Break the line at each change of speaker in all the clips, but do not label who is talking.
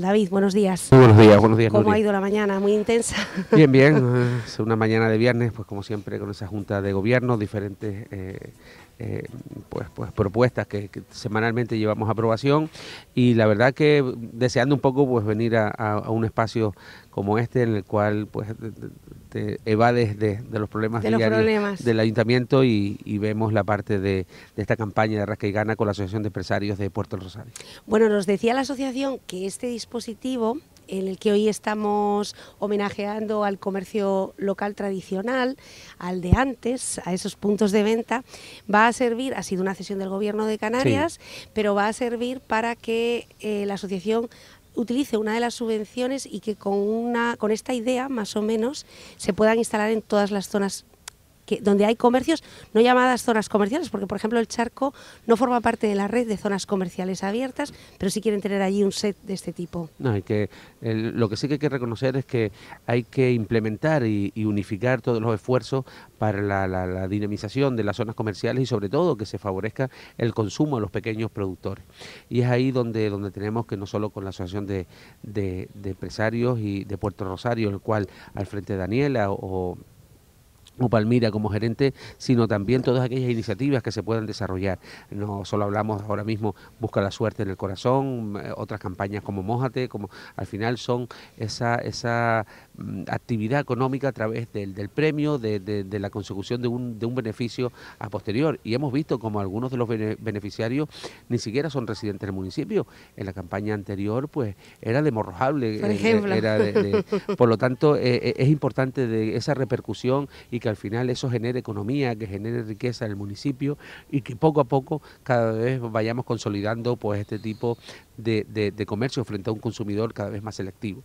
David, buenos días. Muy buenos días, buenos días. ¿Cómo ha ido la mañana? Muy intensa. Bien, bien.
Es una mañana de viernes, pues como siempre, con esa junta de gobierno, diferentes eh, eh, pues, pues propuestas que, semanalmente llevamos a aprobación y la verdad que deseando un poco pues venir a, un espacio como este en el cual pues te, evades de, los problemas del ayuntamiento y, vemos la parte de, esta campaña de Rasca y Gana con la Asociación de Empresarios de Puerto Rosario.
Bueno, nos decía la asociación que este dispositivo en el que hoy estamos homenajeando al comercio local tradicional, al de antes, a esos puntos de venta, va a servir, ha sido una cesión del Gobierno de Canarias, pero va a servir para que eh, la asociación utilice una de las subvenciones y que con, una, con esta idea, más o menos, se puedan instalar en todas las zonas donde hay comercios, no llamadas zonas comerciales, porque por ejemplo el charco no forma parte de la red de zonas comerciales abiertas, pero sí quieren tener allí un set de este tipo.
No, hay que, lo que sí que hay que reconocer es que hay que implementar y, unificar todos los esfuerzos para la, dinamización de las zonas comerciales y sobre todo que se favorezca el consumo de los pequeños productores. Y es ahí donde, donde tenemos que no solo con la Asociación de, Empresarios y de Puerto Rosario, el cual al frente de Daniela o o Palmira como gerente, sino también todas aquellas iniciativas que se puedan desarrollar. No solo hablamos ahora mismo busca la suerte en el corazón, eh, otras campañas como Mójate, como al final son esa, esa Mm, actividad económica a través del, del premio, de, la consecución de un, de un beneficio a posterior. Y hemos visto como algunos de los beneficiarios ni siquiera son residentes del municipio. En la campaña anterior, pues era demorrojable Por eh, lo tanto, eh, eh, es importante de esa repercusión y que al final eso genere economía, que genere riqueza en el municipio y que poco a poco cada vez vayamos consolidando pues este tipo de, comercio frente a un consumidor cada vez más selectivo.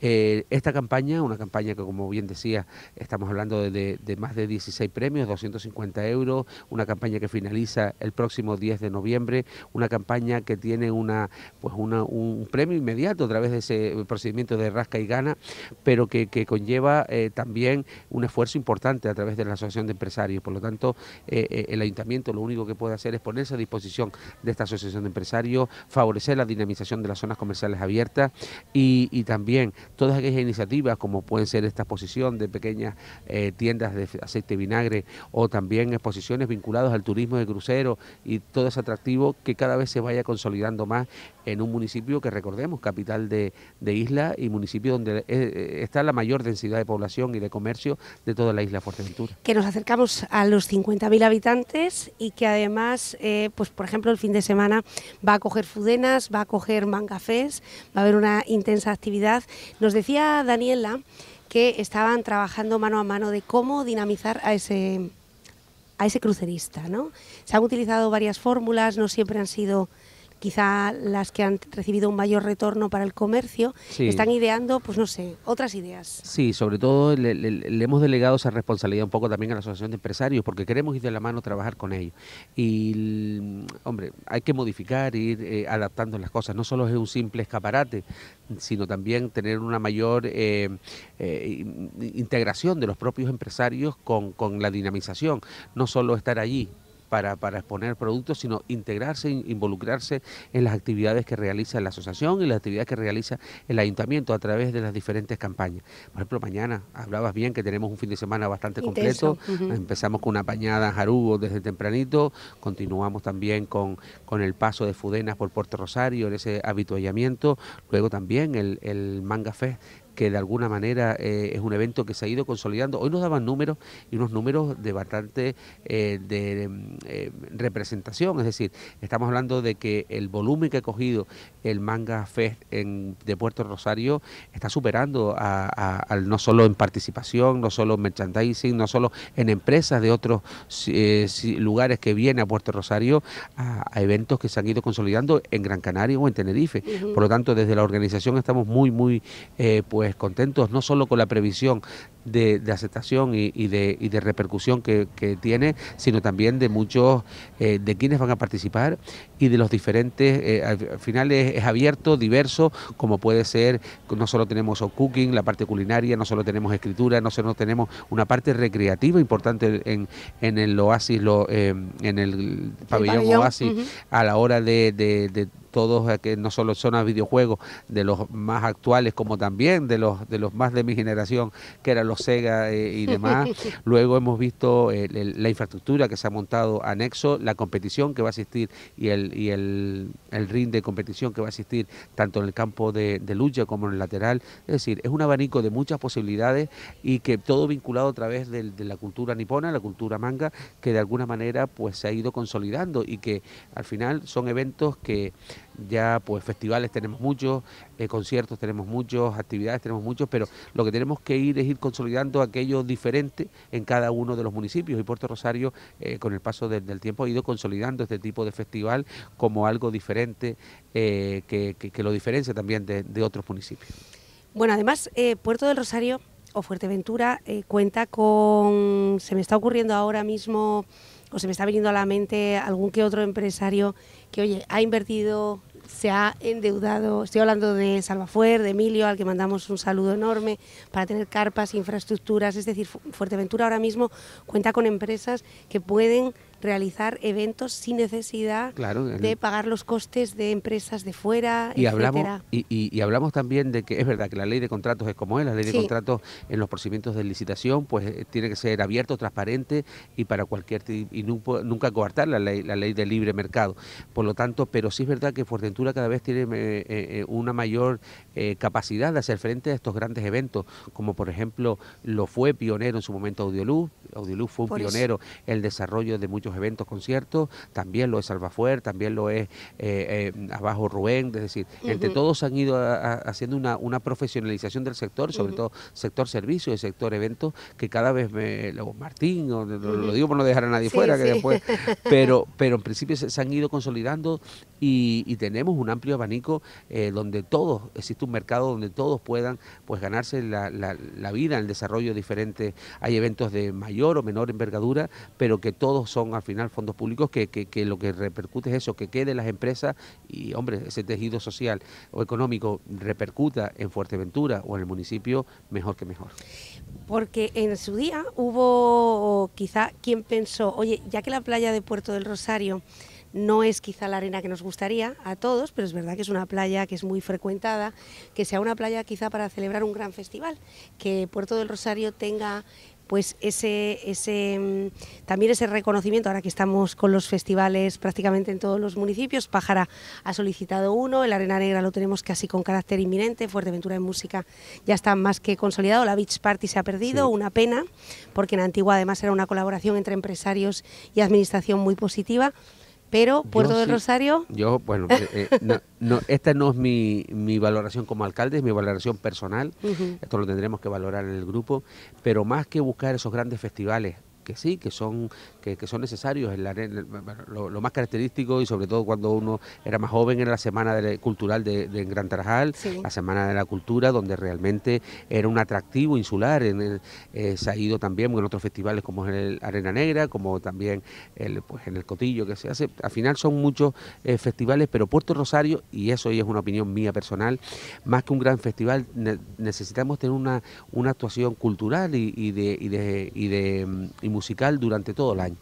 Eh, esta campaña, una campaña que como bien decía, estamos hablando de, más de 16 premios, 250 euros, una campaña que finaliza el próximo 10 de noviembre, una campaña que tiene una, pues un premio inmediato a través de ese procedimiento de rasca y gana, pero que, conlleva eh, también un esfuerzo importante a través de la Asociación de Empresarios. Por lo tanto, eh, el ayuntamiento lo único que puede hacer es ponerse a disposición de esta Asociación de Empresarios, favorecer la dinamización de las zonas comerciales abiertas y, también todas aquellas iniciativas como pueden ser esta exposición de pequeñas eh, tiendas de aceite y vinagre o también exposiciones vinculadas al turismo de crucero y todo ese atractivo que cada vez se vaya consolidando más en un municipio que recordemos, capital de, isla y municipio donde eh, eh, está la mayor densidad de población y de comercio de toda la isla Fuerteventura.
Que nos acercamos a los 50.000 habitantes y que además, eh, pues por ejemplo, el fin de semana va a coger Fudenas, va a coger Mangafés, va a haber una intensa actividad. Nos decía Daniela que estaban trabajando mano a mano de cómo dinamizar a ese a ese crucerista, ¿no? Se han utilizado varias fórmulas, no siempre han sido quizá las que han recibido un mayor retorno para el comercio, están ideando, pues no sé, otras ideas.
Sí, sobre todo le, hemos delegado esa responsabilidad un poco también a la Asociación de Empresarios, porque queremos ir de la mano trabajar con ellos. Y, mm, hombre, hay que modificar, ir eh, adaptando las cosas. No solo es un simple escaparate, sino también tener una mayor eh, eh, integración de los propios empresarios con, con la dinamización. No solo estar allí, para, exponer productos, sino integrarse, involucrarse en las actividades que realiza la asociación y las actividades que realiza el ayuntamiento a través de las diferentes campañas. Por ejemplo, mañana hablabas bien que tenemos un fin de semana bastante completo. Empezamos con una pañada en Jarugo desde tempranito, continuamos también con, con el paso de Fudenas por Puerto Rosario en ese habituallamiento, luego también el, el Manga Fest que de alguna manera eh, es un evento que se ha ido consolidando. Hoy nos daban números y unos números de bastante eh, eh, representación, es decir, estamos hablando de que el volumen que ha cogido el Manga Fest en, de Puerto Rosario está superando a, no solo en participación, no solo en merchandising, no solo en empresas de otros lugares que vienen a Puerto Rosario, a, eventos que se han ido consolidando en Gran Canaria o en Tenerife. Por lo tanto, desde la organización estamos muy, muy pues contentos no solo con la previsión de, aceptación y, de, repercusión que, tiene, sino también de muchos, eh, de quienes van a participar y de los diferentes, finales eh, al final es, abierto, diverso, como puede ser, no solo tenemos cooking, la parte culinaria, no solo tenemos escritura, no solo tenemos una parte recreativa importante en, el oasis, lo, eh, en el pabellón, oasis, a la hora de, todos que no solo son a videojuegos de los más actuales como también de los de los más de mi generación que eran los Sega eh, y demás. Luego hemos visto la infraestructura que se ha montado anexo, la competición que va a asistir y el, el, ring de competición que va a asistir tanto en el campo de, lucha como en el lateral. Es decir, es un abanico de muchas posibilidades y que todo vinculado a través de, de la cultura nipona, la cultura manga, que de alguna manera pues se ha ido consolidando y que al final son eventos que ya pues festivales tenemos muchos, eh, conciertos tenemos muchos, actividades tenemos muchos, pero lo que tenemos que ir es ir consolidando aquello diferente en cada uno de los municipios y Puerto Rosario eh, con el paso del tiempo ha ido consolidando este tipo de festival como algo diferente eh, que, lo diferencia también de, de otros municipios.
Bueno, además Puerto del Rosario o Fuerteventura cuenta con, se me está ocurriendo ahora mismo o se me está viniendo a la mente algún que otro empresario que, oye, ha invertido se ha endeudado, estoy hablando de Salvafuer, de Emilio, al que mandamos un saludo enorme, para tener carpas, infraestructuras, es decir, Fuerteventura ahora mismo cuenta con empresas que pueden realizar eventos sin necesidad
de
pagar los costes de empresas de fuera, y hablamos
y, hablamos también de que es verdad que la ley de contratos es como es, la ley de contratos en los procedimientos de licitación pues eh, tiene que ser abierto, transparente y para cualquier y nunca coartar la ley, la de libre mercado. Por lo tanto, pero sí es verdad que Fortentura cada vez tiene eh, eh, una mayor capacidad de hacer frente a estos grandes eventos, como por ejemplo lo fue pionero en su momento Audioluz, Audioluz fue un pionero en el desarrollo de muchos eventos, conciertos, también lo es Salvafuer, también lo es eh, eh, Abajo Rubén, es decir, entre todos han ido haciendo una, profesionalización del sector, sobre todo sector servicios y sector eventos, que cada vez me, lo Martín, lo digo por no dejar a nadie fuera, que después, pero, pero en principio se, han ido consolidando y, tenemos un amplio abanico eh, donde todos, existe un mercado donde todos puedan pues ganarse la, la vida, el desarrollo diferente, hay eventos de mayor o menor envergadura, pero que todos son al final fondos públicos que, lo que repercute es eso, que quede las empresas y, hombre, ese tejido social o económico repercuta en Fuerteventura o en el municipio, mejor que mejor.
Porque en su día hubo quizá quien pensó, oye, ya que la playa de Puerto del Rosario no es quizá la arena que nos gustaría a todos, pero es verdad que es una playa que es muy frecuentada, que sea una playa quizá para celebrar un gran festival, que Puerto del Rosario tenga pues ese, ese, mm, también ese reconocimiento, ahora que estamos con los festivales prácticamente en todos los municipios, Pájara ha solicitado uno, el Arena Negra lo tenemos casi con carácter inminente, Fuerteventura en música ya está más que consolidado, la Beach Party se ha perdido, una pena, porque en Antigua además era una colaboración entre empresarios y administración muy positiva. Pero Puerto de del Rosario.
Yo, bueno, eh, eh, no, esta no es mi, mi, valoración como alcalde, es mi valoración personal. Esto lo tendremos que valorar en el grupo. Pero más que buscar esos grandes festivales, que sí, que son, que, son necesarios. En lo, más característico y sobre todo cuando uno era más joven era la Semana Cultural de, Gran Tarajal, la Semana de la Cultura, donde realmente era un atractivo insular. En eh, se ha ido también en otros festivales como en el Arena Negra, como también el, pues, en el Cotillo que se hace. Al final son muchos eh, festivales, pero Puerto Rosario, y eso es una opinión mía personal, más que un gran festival, necesitamos tener una, una actuación cultural y, de, de, y mm, musical durante todo el año.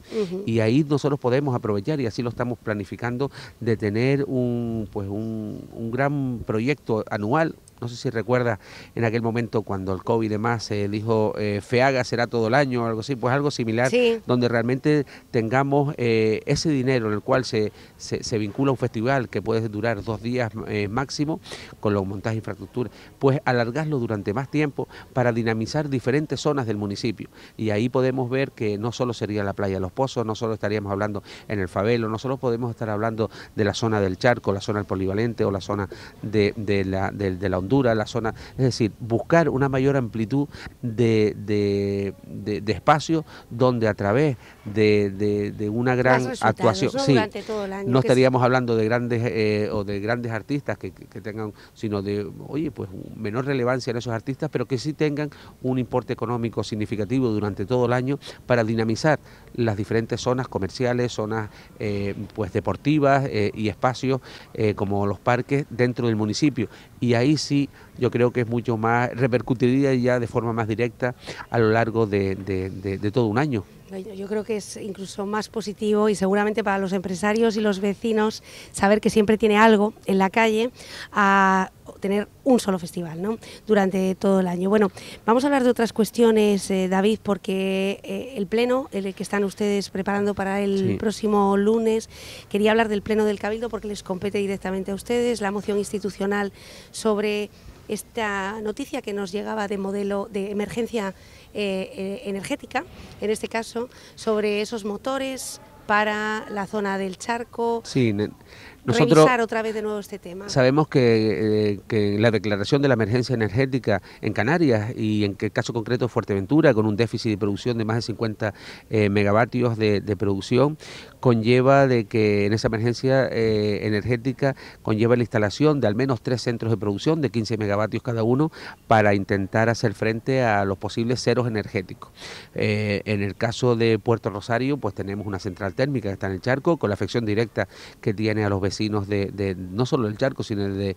Y ahí nosotros podemos aprovechar, y así lo estamos planificando, de tener un, pues un, un gran proyecto anual no sé si recuerda en aquel momento cuando el COVID y demás se eh, dijo eh, FEAGA será todo el año o algo así, pues algo similar, donde realmente tengamos eh, ese dinero en el cual se, se, vincula un festival que puede durar dos días máximo con los montajes de infraestructura, pues alargarlo durante más tiempo para dinamizar diferentes zonas del municipio. Y ahí podemos ver que no solo sería la playa los pozos, no solo estaríamos hablando en el favelo, no solo podemos estar hablando de la zona del charco, la zona del polivalente o la zona de, la, de, la zona, es decir, buscar una mayor amplitud de, de, de, de espacios donde a través de, una gran actuación. ¿no? estaríamos hablando de grandes eh, o de grandes artistas que, tengan, sino de, oye, pues menor relevancia en esos artistas, pero que sí tengan un importe económico significativo durante todo el año para dinamizar las diferentes zonas comerciales, zonas eh, pues deportivas eh, y espacios como los parques dentro del municipio. Y ahí sí yo creo que es mucho más, repercutiría ya de forma más directa a lo largo de todo un año.
Yo creo que es incluso más positivo y seguramente para los empresarios y los vecinos saber que siempre tiene algo en la calle a tener un solo festival ¿no? durante todo el año. Bueno, vamos a hablar de otras cuestiones, eh, David, porque eh, el pleno, el que están ustedes preparando para el próximo lunes, quería hablar del pleno del Cabildo porque les compete directamente a ustedes la moción institucional sobre esta noticia que nos llegaba de modelo de emergencia eh, eh, energética, en este caso, sobre esos motores para la zona del charco. Sí, revisar otra vez de nuevo este tema.
Sabemos eh, que, la declaración de la emergencia energética en Canarias y en el caso concreto Fuerteventura, con un déficit de producción de más de 50 eh, megavatios de, producción, conlleva de que en esa emergencia eh, energética conlleva la instalación de al menos tres centros de producción de 15 megavatios cada uno para intentar hacer frente a los posibles ceros energéticos. en el caso de Puerto Rosario, pues tenemos una central térmica que está en el charco, con la afección directa que tiene a los vecinos de, no solo el charco, sino de,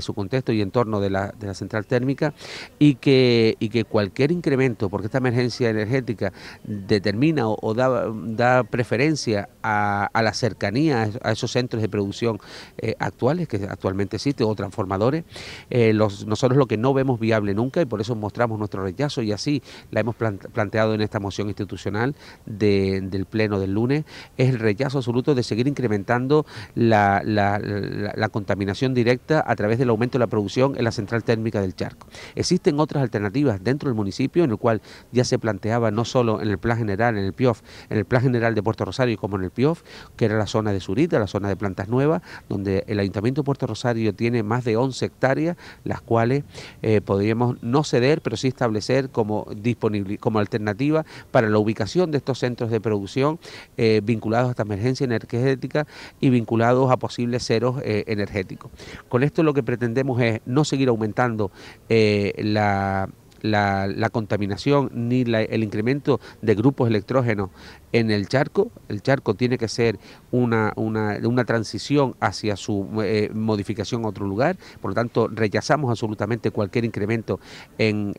su contexto y entorno de la, central térmica, y que, que cualquier incremento, porque esta emergencia energética determina o, da, preferencia a, la cercanía a, esos centros de producción eh, actuales, que actualmente existen, o transformadores, eh, nosotros lo que no vemos viable nunca, y por eso mostramos nuestro rechazo, y así la hemos planteado en esta moción institucional del Pleno del lunes, es el rechazo absoluto de seguir incrementando la la, contaminación directa a través del aumento de la producción en la central térmica del charco. Existen otras alternativas dentro del municipio, en el cual ya se planteaba no solo en el plan general, en el PIOF, en el plan general de Puerto Rosario como en el PIOF, que era la zona de Zurita, la zona de plantas nuevas, donde el Ayuntamiento de Puerto Rosario tiene más de 11 hectáreas, las cuales eh, podríamos no ceder, pero sí establecer como, disponible, como alternativa para la ubicación de estos centros de producción eh, vinculados a esta emergencia energética y vinculados a posibles ceros eh, energéticos. Con esto lo que pretendemos es no seguir aumentando eh, la la, contaminación ni el incremento de grupos electrógenos en el charco. El charco tiene que ser una, una, transición hacia su eh, modificación a otro lugar. Por lo tanto, rechazamos absolutamente cualquier incremento en,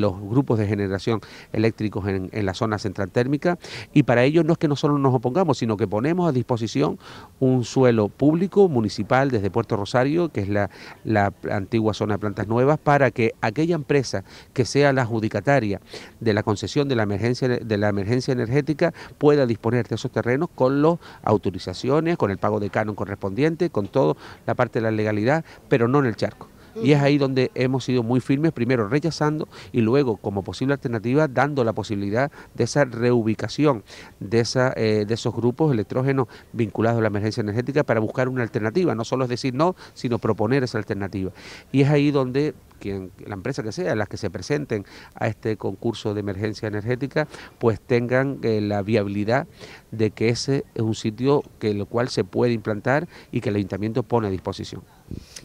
los grupos de generación eléctricos en, la zona central térmica. Y para ello no es que nosotros nos opongamos, sino que ponemos a disposición un suelo público, municipal, desde Puerto Rosario, que es la, la antigua zona de plantas nuevas, para que aquella empresa que sea la adjudicataria de la concesión de la emergencia, de la emergencia energética pueda disponer de esos terrenos con las autorizaciones, con el pago de canon correspondiente, con toda la parte de la legalidad, pero no en el charco. Y es ahí donde hemos sido muy firmes, primero rechazando y luego como posible alternativa dando la posibilidad de esa reubicación eh, de, esos grupos electrógenos vinculados a la emergencia energética para buscar una alternativa. No solo es decir no, sino proponer esa alternativa. Y es ahí donde quien, la empresa que sea, las que se presenten a este concurso de emergencia energética, pues tengan eh, la viabilidad de que ese es un sitio que el cual se puede implantar y que el ayuntamiento pone a disposición.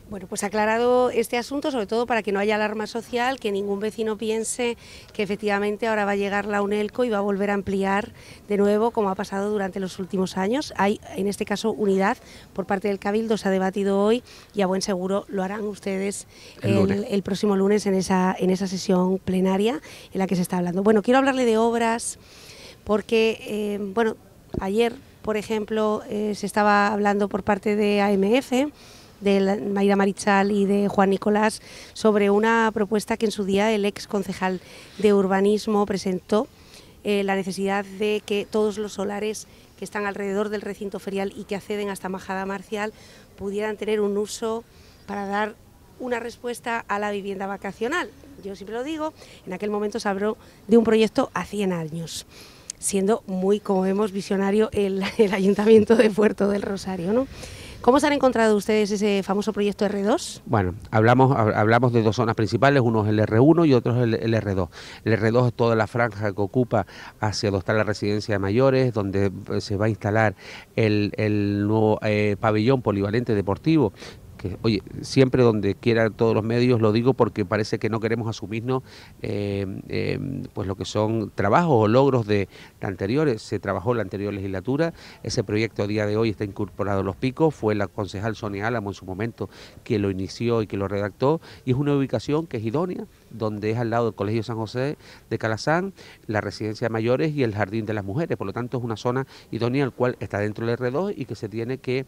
Bueno, pues aclarado este asunto, sobre todo para que no haya alarma social, que ningún vecino piense que efectivamente ahora va a llegar la UNELCO y va a volver a ampliar de nuevo, como ha pasado durante los últimos años. Hay, en este caso, unidad por parte del Cabildo, se ha debatido hoy y a buen seguro lo harán ustedes el, próximo lunes en esa, en esa sesión plenaria en la que se está hablando. Bueno, quiero hablarle de obras porque, eh, bueno, ayer, por ejemplo, eh, se estaba hablando por parte de AMF de Mayra Marichal y de Juan Nicolás sobre una propuesta que en su día el ex concejal de urbanismo presentó, eh, la necesidad de que todos los solares que están alrededor del recinto ferial y que acceden hasta Majada Marcial pudieran tener un uso para dar una respuesta a la vivienda vacacional. Yo siempre lo digo, en aquel momento se habló de un proyecto a 100 años siendo muy, como vemos, visionario el, el Ayuntamiento de Puerto del Rosario. ¿no? ¿Cómo se han encontrado ustedes ese famoso proyecto R2?
Bueno, hablamos, hablamos de dos zonas principales, uno es el R1 y otro es el, R2. El R2 es toda la franja que ocupa hacia donde está la residencia de mayores, donde eh, se va a instalar el, nuevo eh, pabellón polivalente deportivo que, oye, siempre donde quieran todos los medios lo digo porque parece que no queremos asumirnos eh, eh, pues lo que son trabajos o logros de anteriores. Se trabajó la anterior legislatura, ese proyecto a día de hoy está incorporado a los picos, fue la concejal Sonia Álamo en su momento que lo inició y que lo redactó, y es una ubicación que es idónea donde es al lado del Colegio San José de Calazán, la residencia de mayores y el Jardín de las Mujeres. Por lo tanto, es una zona idónea al cual está dentro del R2 y que se tiene que,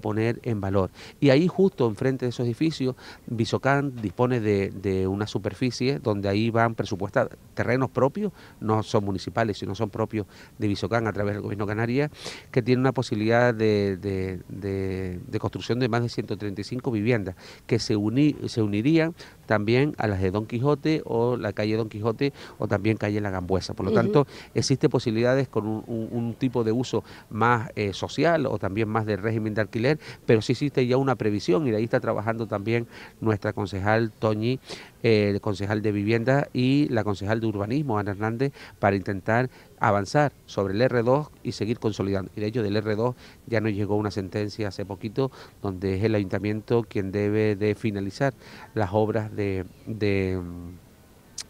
poner en valor. Y ahí justo enfrente de esos edificios, ...bisocán dispone de, una superficie donde ahí van presupuestados terrenos propios, no son municipales, sino son propios de Bisocán a través del Gobierno Canarias, que tiene una posibilidad de, de, de construcción de más de 135 viviendas que se, se unirían también a las de Don Quijote o la calle Don Quijote o también calle La Gambuesa. Por lo tanto, existe posibilidades con un, tipo de uso más eh, social o también más de régimen de alquiler, pero sí existe ya una previsión y de ahí está trabajando también nuestra concejal Toñi, el eh, concejal de vivienda y la concejal de urbanismo, Ana Hernández, para intentar avanzar sobre el R2 y seguir consolidando. Y de hecho del R2 ya nos llegó una sentencia hace poquito donde es el ayuntamiento quien debe de finalizar las obras de, de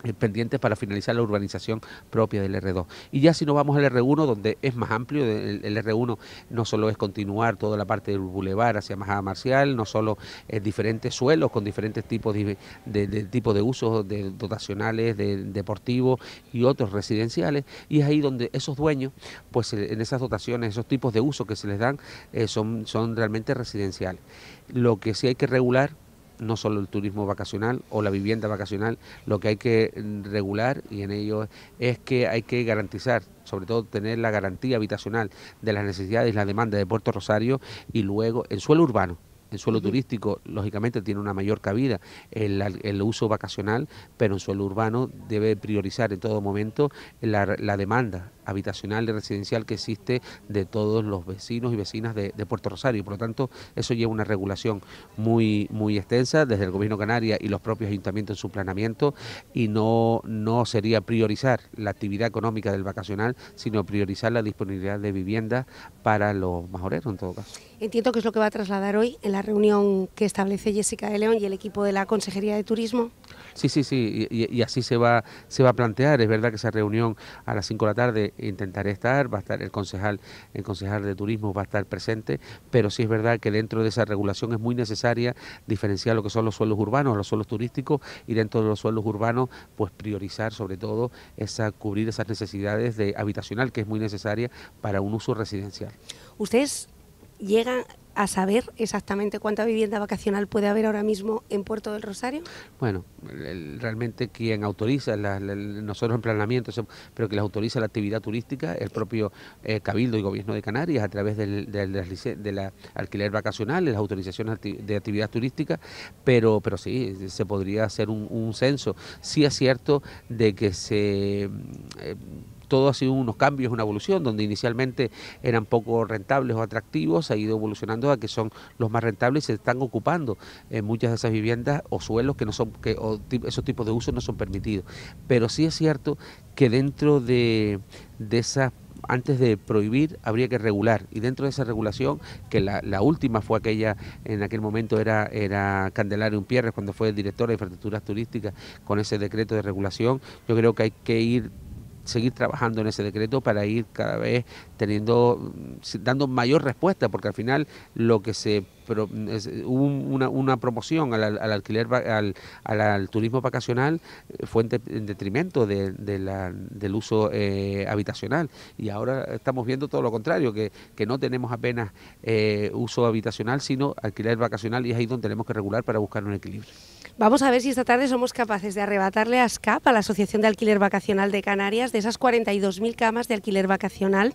eh, pendientes para finalizar la urbanización propia del R2. Y ya si nos vamos al R1, donde es más amplio, el, R1 no solo es continuar toda la parte del bulevar hacia Majada Marcial, no solo es diferentes suelos con diferentes tipos de, usos de dotacionales, de, deportivos y otros residenciales, y es ahí donde esos dueños, pues eh, en esas dotaciones, esos tipos de uso que se les dan, eh, son, son realmente residenciales. Lo que sí hay que regular no solo el turismo vacacional o la vivienda vacacional, lo que hay que regular y en ello es que hay que garantizar, sobre todo tener la garantía habitacional de las necesidades y la demanda de Puerto Rosario y luego el suelo urbano el suelo turístico, lógicamente, tiene una mayor cabida el, el, uso vacacional, pero en suelo urbano debe priorizar en todo momento la demanda habitacional y residencial que existe de todos los vecinos y vecinas de, Puerto Rosario. Por lo tanto, eso lleva una regulación muy, muy extensa desde el Gobierno Canaria y los propios ayuntamientos en su planeamiento y no, no sería priorizar la actividad económica del vacacional, sino priorizar la disponibilidad de vivienda... para los majoreros en todo caso.
Entiendo que es lo que va a trasladar hoy en la reunión que establece Jessica de León y el equipo de la Consejería de Turismo.
Sí, sí, sí, y, así se va, se va a plantear. Es verdad que esa reunión a las 5 de la tarde intentaré estar, va a estar el concejal, el concejal de turismo va a estar presente, pero sí es verdad que dentro de esa regulación es muy necesaria diferenciar lo que son los suelos urbanos, los suelos turísticos y dentro de los suelos urbanos pues priorizar sobre todo esa cubrir esas necesidades de habitacional que es muy necesaria para un uso residencial.
Ustedes llegan a saber exactamente cuánta vivienda vacacional puede haber ahora mismo en Puerto del Rosario?
Bueno, realmente quien autoriza, nosotros en planeamiento, pero quien autoriza la actividad turística, el propio eh, Cabildo y Gobierno de Canarias, a través del, de alquiler vacacional, las autorizaciones de actividad turística, pero, pero sí, se podría hacer un, censo. Sí es cierto de que se... Eh, todo ha sido unos cambios, una evolución, donde inicialmente eran poco rentables o atractivos, ha ido evolucionando a que son los más rentables y se están ocupando en eh, muchas de esas viviendas o suelos que no son, que esos tipos de usos no son permitidos. Pero sí es cierto que dentro de, esas antes de prohibir habría que regular y dentro de esa regulación que la, última fue aquella en aquel momento era era Candelario Pierres cuando fue el director de infraestructuras turísticas con ese decreto de regulación yo creo que hay que ir seguir trabajando en ese decreto para ir cada vez teniendo, mm, dando mayor respuesta, porque al final lo que se una, promoción al, alquiler al, al, turismo vacacional eh, fue en, detrimento de, del uso eh, habitacional y ahora estamos viendo todo lo contrario que, que no tenemos apenas eh, uso habitacional sino alquiler vacacional y es ahí donde tenemos que regular para buscar un equilibrio.
Vamos a ver si esta tarde somos capaces de arrebatarle a SCAP, a la Asociación de Alquiler Vacacional de Canarias, de esas 42.000 camas de alquiler vacacional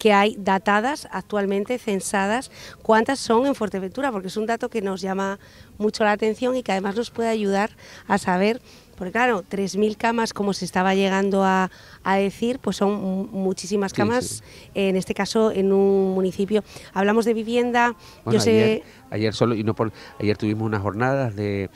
que hay datadas actualmente, censadas, cuántas son en Fuerteventura, porque es un dato que nos llama mucho la atención y que además nos puede ayudar a saber porque claro, 3.000 camas, como se estaba llegando a, a decir, pues son muchísimas camas, en este caso en un municipio. Hablamos de vivienda, ayer, sé...
Ayer, solo, y no por, ayer tuvimos unas jornadas de...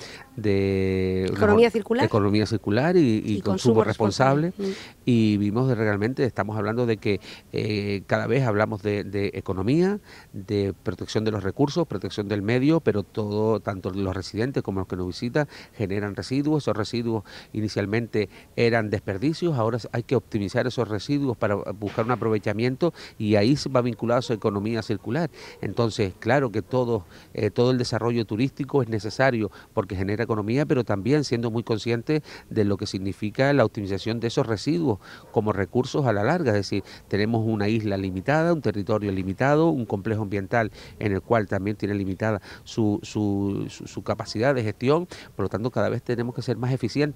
economía circular. Economía circular y, consumo, responsable. Mm. Y vimos realmente, estamos hablando de que eh, cada vez hablamos de, de, economía, de protección de los recursos, protección del medio, pero todo, tanto los residentes como los que nos visitan, generan residuos, esos residuos inicialmente eran desperdicios, ahora hay que optimizar esos residuos para buscar un aprovechamiento y ahí se va vinculado a su economía circular. Entonces, claro que todo, eh, todo el desarrollo turístico es necesario porque genera economía, pero también siendo muy consciente de lo que significa la optimización de esos residuos como recursos a la larga, es decir, tenemos una isla limitada, un territorio limitado, un complejo ambiental en el cual también tiene limitada su capacidad de gestión, por lo tanto cada vez tenemos que ser más eficientes en,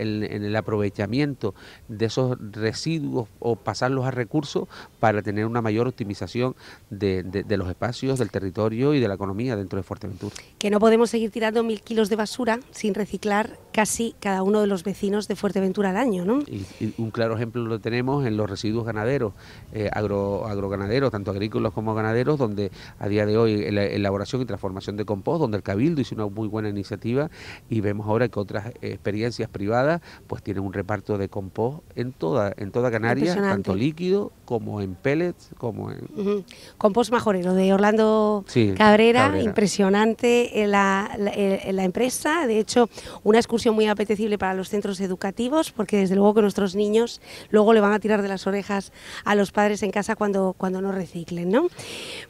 el aprovechamiento de esos residuos o pasarlos a recursos para tener una mayor optimización de, de los espacios, del territorio y de la economía dentro de Fuerteventura.
Que no podemos seguir tirando mil kilos de basura sin reciclar casi cada uno de los vecinos de Fuerteventura al año. ¿no?
Y, un claro ejemplo lo tenemos en los residuos ganaderos, eh, agroganaderos, tanto agrícolas como ganaderos, donde a día de hoy la elaboración y transformación de compost, donde el Cabildo hizo una muy buena iniciativa y vemos ahora que otras experiencias privadas pues tienen un reparto de compost en toda, en toda Canarias, tanto líquido como en pellets, como
en... Compost majorero de Orlando Cabrera, impresionante eh, la, eh, la empresa, de hecho una excursión muy apetecible para los centros educativos, porque desde luego que nuestros niños luego le van a tirar de las orejas a los padres en casa cuando, cuando no reciclen. ¿no?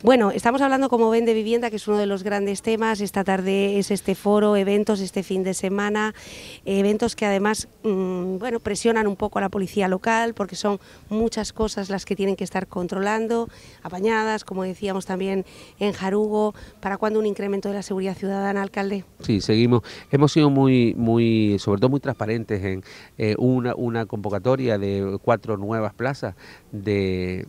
Bueno, estamos hablando, como ven, de vivienda, que es uno de los grandes temas. Esta tarde es este foro, eventos este fin de semana, eventos que además mm, bueno, presionan un poco a la policía local, porque son muchas cosas las que tienen que estar controlando, apañadas, como decíamos también en Jarugo, para cuando un incremento de la seguridad ciudadana, alcalde.
Sí, seguimos. Hemos sido muy sobre todo muy transparentes en eh, una, una convocatoria de cuatro nuevas plazas de,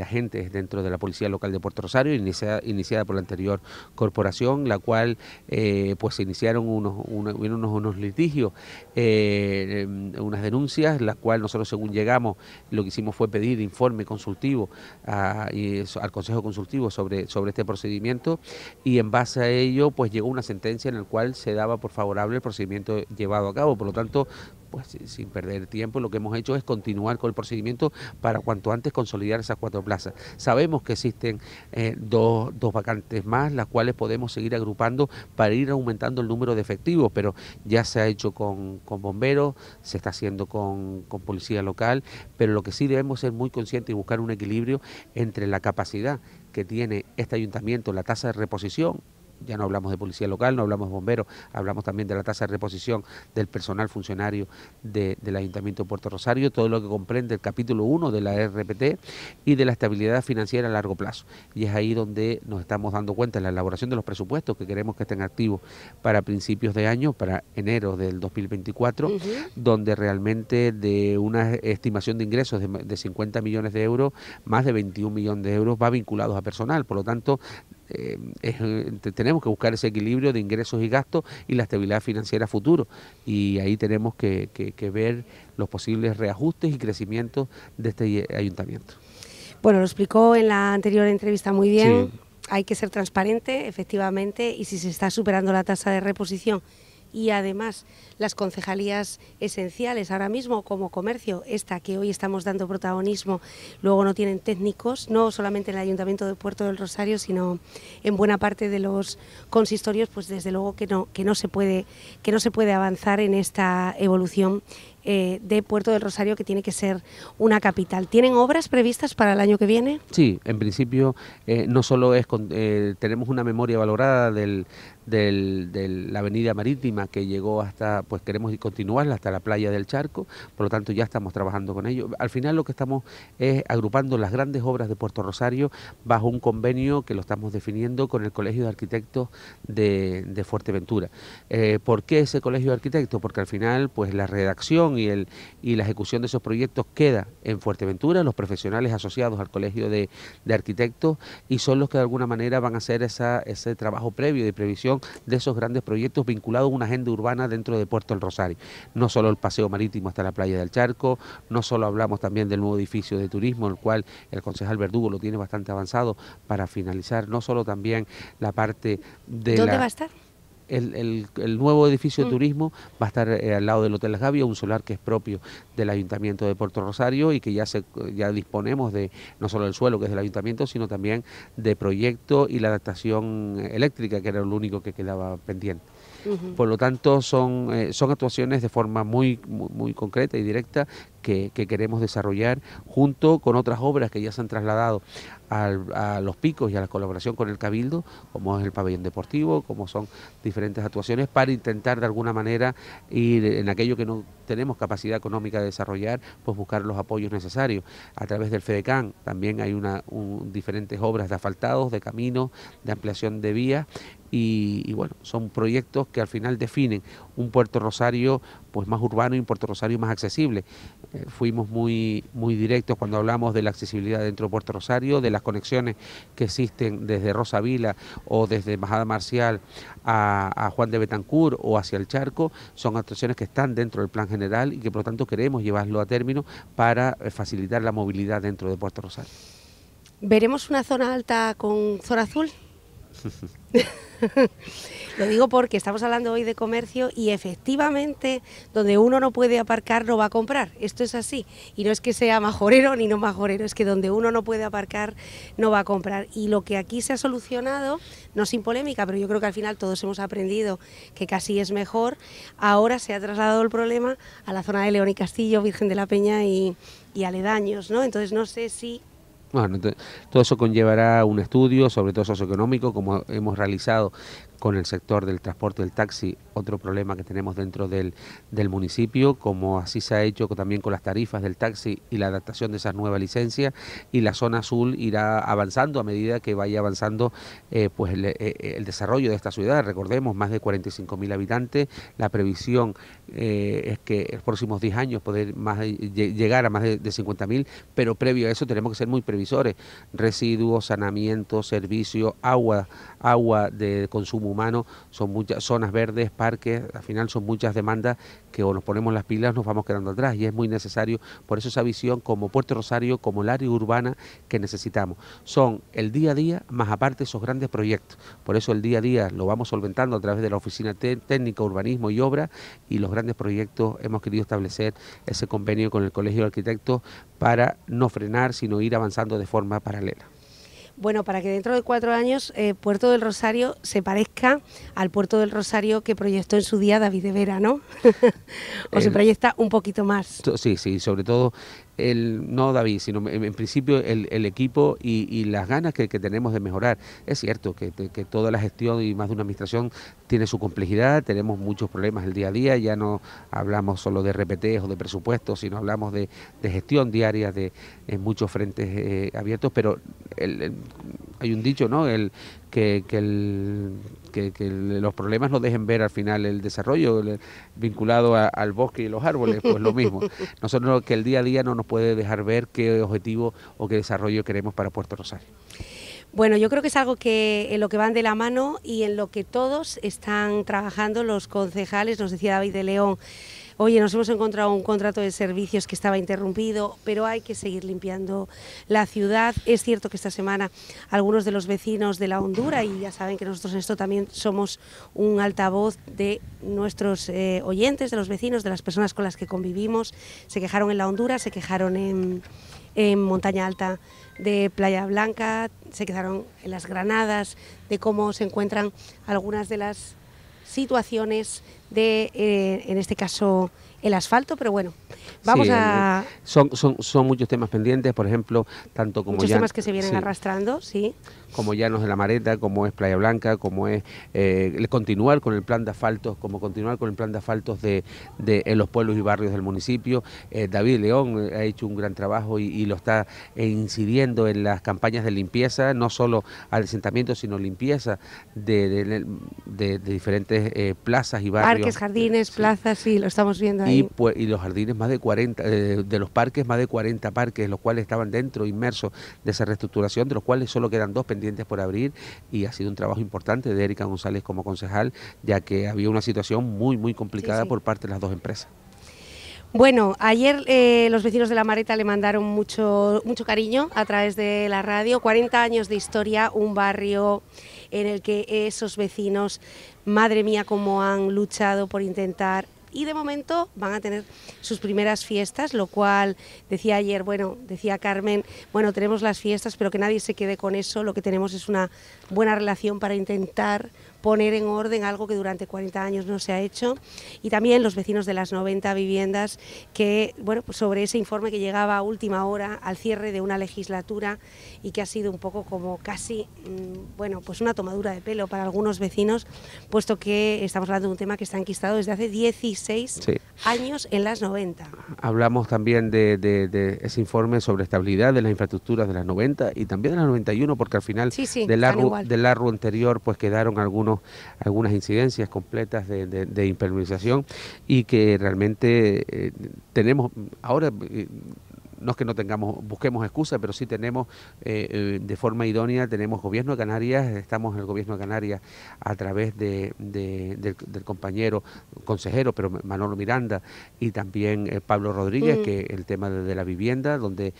agentes dentro de la Policía Local de Puerto Rosario, inicia, iniciada por la anterior corporación, la cual eh, pues se iniciaron unos, unos, litigios, eh, em, unas denuncias, las cuales nosotros según llegamos lo que hicimos fue pedir informe consultivo al Consejo Consultivo sobre, sobre este procedimiento y en base a ello pues llegó una sentencia en la cual se daba por favorable el procedimiento llevado a cabo. Por lo tanto, pues sin perder tiempo, lo que hemos hecho es continuar con el procedimiento para cuanto antes consolidar esas cuatro plazas. Sabemos que existen eh, dos, vacantes más, las cuales podemos seguir agrupando para ir aumentando el número de efectivos, pero ya se ha hecho con, bomberos, se está haciendo con, con, policía local, pero lo que sí debemos ser muy conscientes y buscar un equilibrio entre la capacidad que tiene este ayuntamiento, la tasa de reposición ya no hablamos de policía local, no hablamos de bomberos, hablamos también de la tasa de reposición del personal funcionario del Ayuntamiento de Puerto Rosario, todo lo que comprende el capítulo 1 de la RPT y de la estabilidad financiera a largo plazo. Y es ahí donde nos estamos dando cuenta en la elaboración de los presupuestos que queremos que estén activos para principios de año, para enero del 2024, donde realmente de una estimación de ingresos de, de 50 millones de euros, más de 21 millones de euros va vinculados a personal. Por lo tanto, eh, eh, tenemos que buscar ese equilibrio de ingresos y gastos y la estabilidad financiera futuro. Y ahí tenemos que, ver los posibles reajustes y crecimientos de este eh, ayuntamiento.
Bueno, lo explicó en la anterior entrevista muy bien. Hay que ser transparente, efectivamente, y si se está superando la tasa de reposición y además las concejalías esenciales ahora mismo como comercio, esta que hoy estamos dando protagonismo, luego no tienen técnicos, no solamente en el Ayuntamiento de Puerto del Rosario, sino en buena parte de los consistorios, pues desde luego que no, que no, se, puede, que no se puede avanzar en esta evolución eh, de Puerto del Rosario, que tiene que ser una capital. ¿Tienen obras previstas para el año que viene?
Sí, en principio eh, no solo es, eh, tenemos una memoria valorada de la avenida marítima que llegó hasta, pues queremos continuarla hasta la playa del Charco, por lo tanto ya estamos trabajando con ello. Al final lo que estamos es agrupando las grandes obras de Puerto Rosario bajo un convenio que lo estamos definiendo con el Colegio de Arquitectos de, Fuerteventura. ¿Por qué ese Colegio de Arquitectos? Porque al final pues la redacción y, el, y la ejecución de esos proyectos queda en Fuerteventura, los profesionales asociados al Colegio de, Arquitectos y son los que de alguna manera van a hacer esa, ese trabajo previo de previsión de esos grandes proyectos vinculados a una agenda urbana dentro de Puerto del Rosario. No solo el paseo marítimo hasta la playa del Charco, no solo hablamos también del nuevo edificio de turismo, el cual el concejal Verdugo lo tiene bastante avanzado para finalizar, no solo también la parte de... ¿Dónde va a estar? el, nuevo edificio de mm. turismo va a estar eh, al lado del Hotel Las un solar que es propio del Ayuntamiento de Puerto Rosario y que ya, se, ya disponemos de no solo el suelo que es del Ayuntamiento, sino también de proyecto y la adaptación eléctrica, que era lo único que quedaba pendiente. Por lo tanto, son, eh, son actuaciones de forma muy, muy concreta y directa que, queremos desarrollar junto con otras obras que ya se han trasladado a los picos y a la colaboración con el Cabildo, como es el pabellón deportivo, como son diferentes actuaciones, para intentar de alguna manera ir en aquello que no tenemos capacidad económica de desarrollar, pues buscar los apoyos necesarios. A través del FEDECAN también hay diferentes obras de asfaltados, de caminos, de ampliación de vías y, y bueno, son proyectos que al final definen un Puerto Rosario pues más urbano y un Puerto Rosario más accesible. Eh, fuimos muy, muy directos cuando hablamos de la accesibilidad dentro de Puerto Rosario, de las conexiones que existen desde Rosa Vila o desde Embajada Marcial a, Juan de Betancur o hacia el Charco, son actuaciones que están dentro del plan general y que por lo tanto queremos llevarlo a término para eh, facilitar la movilidad dentro de Puerto Rosario.
¿Veremos una zona alta con zona azul? Lo digo porque estamos hablando hoy de comercio y efectivamente donde uno no puede aparcar no va a comprar. Esto es así. Y no es que sea majorero ni no majorero, es que donde uno no puede aparcar no va a comprar. Y lo que aquí se ha solucionado, no sin polémica, pero yo creo que al final todos hemos aprendido que casi es mejor, ahora se ha trasladado el problema a la zona de León y Castillo, Virgen de la Peña y, aledaños. ¿no? Entonces no sé si
todo eso conllevará un estudio sobre todo socioeconómico, como hemos realizado con el sector del transporte del taxi, otro problema que tenemos dentro del, municipio, como así se ha hecho también con las tarifas del taxi y la adaptación de esas nuevas licencias, y la zona azul irá avanzando a medida que vaya avanzando eh, pues eh, el, desarrollo de esta ciudad. Recordemos, más de 45.000 habitantes, la previsión eh, es que en los próximos 10 años poder más llegar a más de, 50.000, pero previo a eso tenemos que ser muy previsores, residuos, sanamiento, servicio, agua, agua de consumo humano, son muchas zonas verdes, parques, al final son muchas demandas que o nos ponemos las pilas nos vamos quedando atrás y es muy necesario, por eso esa visión como Puerto Rosario, como el área urbana que necesitamos. Son el día a día más aparte esos grandes proyectos, por eso el día a día lo vamos solventando a través de la Oficina Técnica, Urbanismo y Obra y los grandes proyectos hemos querido establecer ese convenio con el Colegio de Arquitectos para no frenar, sino ir avanzando de forma paralela.
Bueno, para que dentro de cuatro años eh, Puerto del Rosario se parezca al Puerto del Rosario que proyectó en su día David de Vera, ¿no? o se proyecta un poquito más.
Sí, sí, sobre todo no David, sino en, principio el, equipo y, las ganas que, tenemos de mejorar. Es cierto que, toda la gestión y más de una administración tiene su complejidad, tenemos muchos problemas el día a día, ya no hablamos solo de RPTs o de presupuestos, sino hablamos de, gestión diaria de muchos frentes eh, abiertos, pero el hay un dicho, ¿no? El, que, los problemas no dejen ver al final el desarrollo vinculado al bosque y los árboles, pues lo mismo. Nosotros que el día a día no nos puede dejar ver qué objetivo o qué desarrollo queremos para Puerto Rosario.
Bueno, yo creo que es algo que en lo que van de la mano y en lo que todos están trabajando los concejales, nos decía David de León oye, nos hemos encontrado un contrato de servicios que estaba interrumpido, pero hay que seguir limpiando la ciudad. Es cierto que esta semana algunos de los vecinos de la Hondura, y ya saben que nosotros en esto también somos un altavoz de nuestros eh, oyentes, de los vecinos, de las personas con las que convivimos, se quejaron en la Hondura, se quejaron en, Montaña Alta de Playa Blanca, se quejaron en las granadas, de cómo se encuentran algunas de las situaciones de, eh, en este caso, el asfalto, pero bueno, vamos eh, a...
Son, muchos temas pendientes, por ejemplo, tanto como muchos temas que se vienen
arrastrando, sí.
Como Llanos de la Mareta, como es Playa Blanca, como es eh, continuar con el plan de asfaltos, como continuar con el plan de asfaltos de, en los pueblos y barrios del municipio. David León ha hecho un gran trabajo y, lo está incidiendo en las campañas de limpieza, no solo al asentamiento, sino limpieza de, diferentes plazas y barrios
jardines, plazas, sí, lo estamos viendo ahí. Y,
pues, y los jardines, más de 40, eh, de los parques, más de 40 parques, los cuales estaban dentro, inmersos de esa reestructuración, de los cuales solo quedan dos pendientes por abrir y ha sido un trabajo importante de Erika González como concejal, ya que había una situación muy, muy complicada por parte de las dos empresas.
Bueno, ayer eh, los vecinos de La Mareta le mandaron mucho, mucho cariño a través de la radio. 40 años de historia, un barrio en el que esos vecinos, madre mía, cómo han luchado por intentar y de momento van a tener sus primeras fiestas, lo cual decía ayer, bueno, decía Carmen, bueno, tenemos las fiestas, pero que nadie se quede con eso, lo que tenemos es una buena relación para intentar poner en orden algo que durante 40 años no se ha hecho y también los vecinos de las 90 viviendas que, bueno, pues sobre ese informe que llegaba a última hora al cierre de una legislatura y que ha sido un poco como casi, mm, bueno, pues una tomadura de pelo para algunos vecinos, puesto que estamos hablando de un tema que está enquistado desde hace 16 años en las 90.
Hablamos también de, ese informe sobre estabilidad de las infraestructuras de las 90 y también de las 91, porque al final del, largo, del largo anterior pues quedaron algunos algunas incidencias completas de, de, impermeabilización y que realmente eh, tenemos ahora... Eh, no es que no tengamos, busquemos excusas, pero sí tenemos eh, de forma idónea, tenemos gobierno de Canarias, estamos en el gobierno de Canarias a través del, compañero, consejero, pero Manolo Miranda y también Pablo Rodríguez, mm. que el tema de, la vivienda, donde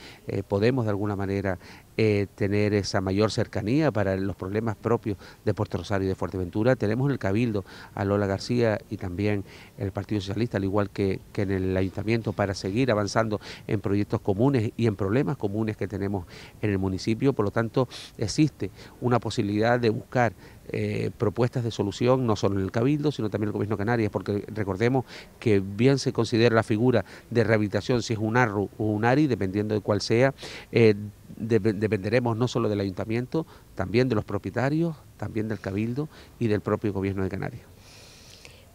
podemos de alguna manera eh, tener esa mayor cercanía para los problemas propios de Puerto Rosario y de Fuerteventura. Tenemos en el Cabildo a Lola García y también el Partido Socialista, al igual que, en el Ayuntamiento, para seguir avanzando en proyectos comunes y en problemas comunes que tenemos en el municipio. Por lo tanto, existe una posibilidad de buscar eh, propuestas de solución, no solo en el Cabildo, sino también en el Gobierno Canarias, porque recordemos que bien se considera la figura de rehabilitación, si es un ARRU o un ARI, dependiendo de cuál sea, eh, dependeremos no solo del ayuntamiento, también de los propietarios, también del cabildo y del propio gobierno de Canarias.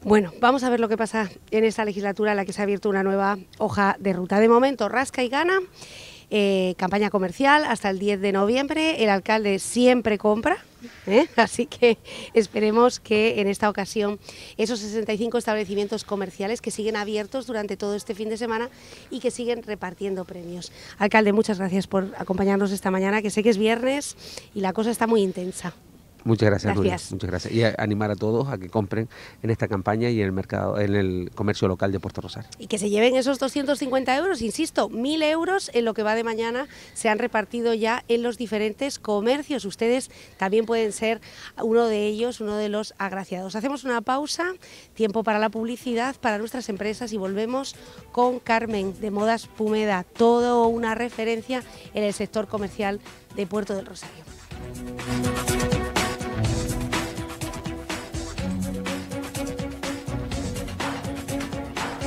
Bueno, vamos a ver lo que pasa en esta legislatura en la que se ha abierto una nueva hoja de ruta. De momento, rasca y gana. Eh, campaña comercial hasta el 10 de noviembre. El alcalde siempre compra. ¿eh? Así que esperemos que en esta ocasión esos 65 establecimientos comerciales que siguen abiertos durante todo este fin de semana y que siguen repartiendo premios. Alcalde, muchas gracias por acompañarnos esta mañana, que sé que es viernes y la cosa está muy intensa.
Muchas gracias, Muchas gracias. Y animar a todos a que compren en esta campaña y en el mercado, en el comercio local de Puerto Rosario.
Y que se lleven esos 250 euros, insisto, 1.000 euros en lo que va de mañana se han repartido ya en los diferentes comercios. Ustedes también pueden ser uno de ellos, uno de los agraciados. Hacemos una pausa, tiempo para la publicidad, para nuestras empresas y volvemos con Carmen de Modas Pumeda, todo una referencia en el sector comercial de Puerto del Rosario.